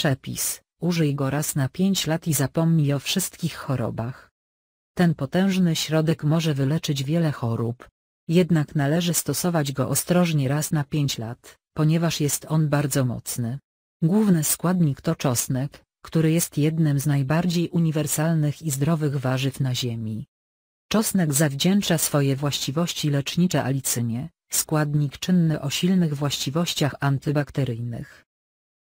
przepis, użyj go raz na 5 lat i zapomnij o wszystkich chorobach. Ten potężny środek może wyleczyć wiele chorób. Jednak należy stosować go ostrożnie raz na 5 lat, ponieważ jest on bardzo mocny. Główny składnik to czosnek, który jest jednym z najbardziej uniwersalnych i zdrowych warzyw na Ziemi. Czosnek zawdzięcza swoje właściwości lecznicze alicynie, składnik czynny o silnych właściwościach antybakteryjnych.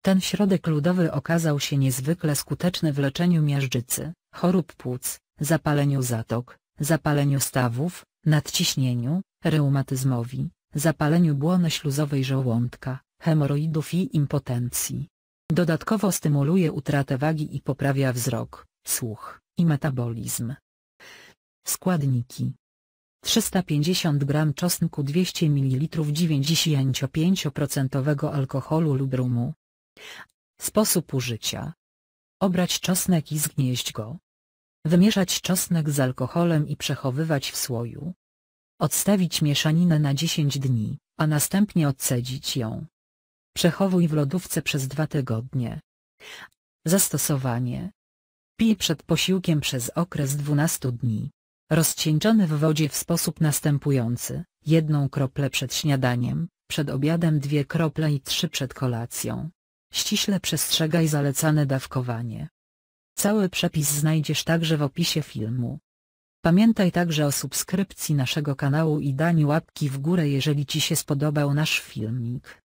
Ten środek ludowy okazał się niezwykle skuteczny w leczeniu miażdżycy, chorób płuc, zapaleniu zatok, zapaleniu stawów, nadciśnieniu, reumatyzmowi, zapaleniu śluzowej żołądka, hemoroidów i impotencji. Dodatkowo stymuluje utratę wagi i poprawia wzrok, słuch i metabolizm. Składniki 350 g czosnku 200 ml 95% alkoholu lub rumu, Sposób użycia. Obrać czosnek i zgnieść go. Wymieszać czosnek z alkoholem i przechowywać w słoju. Odstawić mieszaninę na 10 dni, a następnie odcedzić ją. Przechowuj w lodówce przez dwa tygodnie. Zastosowanie. Pij przed posiłkiem przez okres 12 dni. Rozcieńczony w wodzie w sposób następujący. Jedną kroplę przed śniadaniem, przed obiadem dwie krople i trzy przed kolacją ściśle przestrzegaj zalecane dawkowanie. Cały przepis znajdziesz także w opisie filmu. Pamiętaj także o subskrypcji naszego kanału i daniu łapki w górę jeżeli Ci się spodobał nasz filmik.